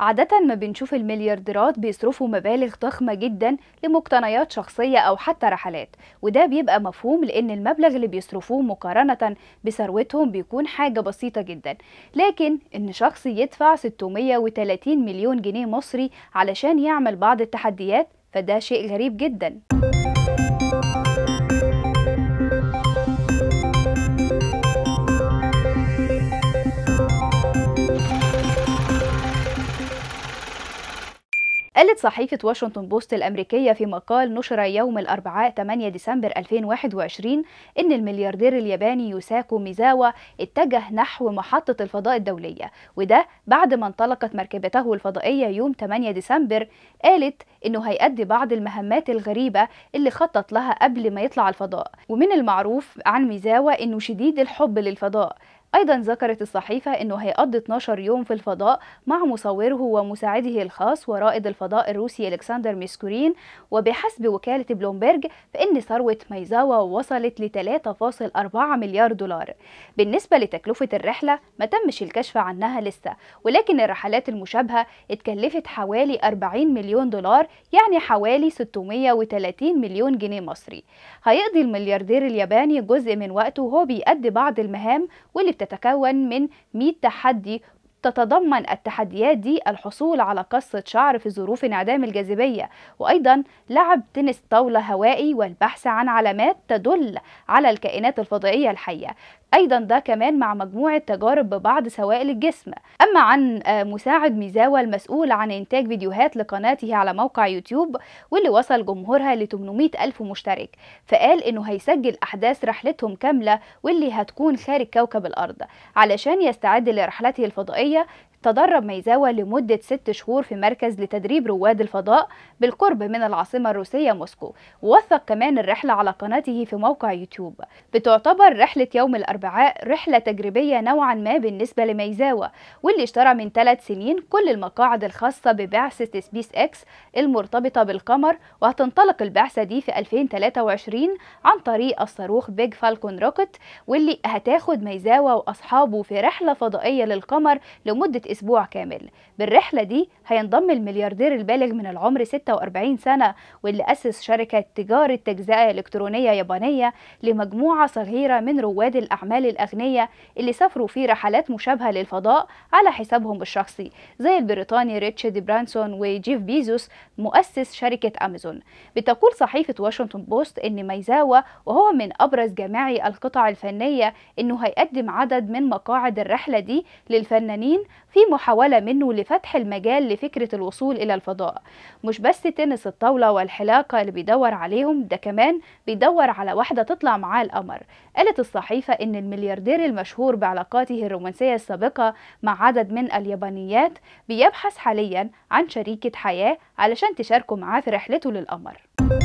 عادة ما بنشوف المليارديرات بيصرفوا مبالغ ضخمة جدا لمقتنيات شخصية أو حتى رحلات وده بيبقى مفهوم لأن المبلغ اللي بيصرفوه مقارنة بثروتهم بيكون حاجة بسيطة جدا لكن إن شخص يدفع 630 مليون جنيه مصري علشان يعمل بعض التحديات فده شيء غريب جدا صحيفة واشنطن بوست الأمريكية في مقال نشر يوم الأربعاء 8 ديسمبر 2021 إن الملياردير الياباني يوساكو ميزاوا اتجه نحو محطة الفضاء الدولية وده بعد ما انطلقت مركبته الفضائية يوم 8 ديسمبر قالت إنه هيأدي بعض المهمات الغريبة اللي خطط لها قبل ما يطلع الفضاء ومن المعروف عن ميزاوا إنه شديد الحب للفضاء أيضا ذكرت الصحيفة أنه هيقضي 12 يوم في الفضاء مع مصوره ومساعده الخاص ورائد الفضاء الروسي ألكسندر ميسكورين وبحسب وكالة بلومبرج فإن ثروة ميزاوا وصلت ل 3.4 مليار دولار بالنسبة لتكلفة الرحلة ما تمش الكشف عنها لسه ولكن الرحلات المشابهة اتكلفت حوالي 40 مليون دولار يعني حوالي 630 مليون جنيه مصري هيقضي الملياردير الياباني جزء من وقته وهو بيأدي بعض المهام واللي تتكون من 100 تحدي تتضمن التحديات دي الحصول على قصة شعر في ظروف انعدام الجاذبية وأيضا لعب تنس طاولة هوائي والبحث عن علامات تدل على الكائنات الفضائية الحية أيضا ده كمان مع مجموعة تجارب ببعض سوائل الجسم أما عن آه، مساعد ميزاوى المسؤول عن إنتاج فيديوهات لقناته على موقع يوتيوب واللي وصل جمهورها ل 800 ألف مشترك فقال إنه هيسجل أحداث رحلتهم كاملة واللي هتكون خارج كوكب الأرض علشان يستعد لرحلته الفضائية India تدرب ميزاوا لمدة ست شهور في مركز لتدريب رواد الفضاء بالقرب من العاصمة الروسية موسكو ووثق كمان الرحلة على قناته في موقع يوتيوب بتعتبر رحلة يوم الأربعاء رحلة تجريبية نوعا ما بالنسبة لميزاوا واللي اشترى من ثلاث سنين كل المقاعد الخاصة ببعثة سبيس اكس المرتبطة بالقمر وهتنطلق البعثة دي في 2023 عن طريق الصاروخ بيج فالكون روكت واللي هتاخد ميزاوا وأصحابه في رحلة فضائية للقمر لمدة أسبوع كامل بالرحلة دي هينضم الملياردير البالغ من العمر 46 سنة واللي أسس شركة تجارة تجزئة إلكترونية يابانية لمجموعة صغيرة من رواد الأعمال الأغنياء اللي سافروا في رحلات مشابهة للفضاء على حسابهم الشخصي زي البريطاني ريتشارد برانسون وجيف بيزوس مؤسس شركة أمازون بتقول صحيفة واشنطن بوست إن ميزاوا وهو من أبرز جماعي القطع الفنية إنه هيقدم عدد من مقاعد الرحلة دي للفنانين في محاولة منه لفتح المجال لفكرة الوصول إلى الفضاء مش بس تنس الطاولة والحلاقة اللي بيدور عليهم ده كمان بيدور على واحدة تطلع معاه القمر قالت الصحيفة إن الملياردير المشهور بعلاقاته الرومانسية السابقة مع عدد من اليابانيات بيبحث حاليا عن شريكة حياة علشان تشاركه معاه في رحلته للقمر